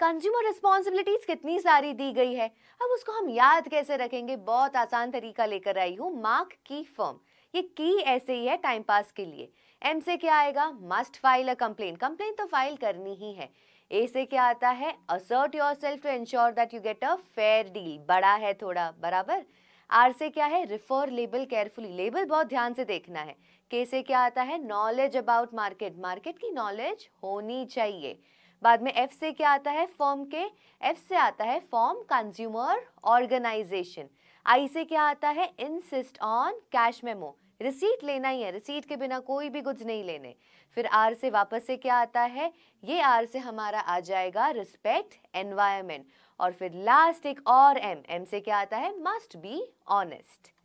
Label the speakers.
Speaker 1: consumer responsibilities कितनी सारी दी गई है अब उसको हम याद कैसे रखेंगे बहुत आसान तरीका लेकर आई हूँ मार्क की फर्म ये की ऐसे ही है टाइम पास के लिए एम से क्या आएगा must file a complaint complaint तो फाइल करनी ही है ए से क्या आता है assert yourself to ensure that you get a fair deal बड़ा है थोड़ा बराबर आर से क्या है रिफर लेबल केयरफुली लेबल बहुत ध्यान से देखना है के से क्या आता है नॉलेज अबाउट मार्केट मार्केट की नॉलेज होनी चाहिए बाद में एफ से क्या आता है फॉर्म के एफ से आता है फॉर्म कंज्यूमर ऑर्गेनाइजेशन आई से क्या आता है insist on cash memo receipt लेना ही है रिसीट के बिना कोई भी गुड्स नहीं लेने फिर आर से वापस से क्या आता है ये आर से हमारा आ जाएगा रिस्पेक्ट एनवायरमेंट और फिर लास्ट एक और एम एम से क्या आता है मस्ट बी ऑनेस्ट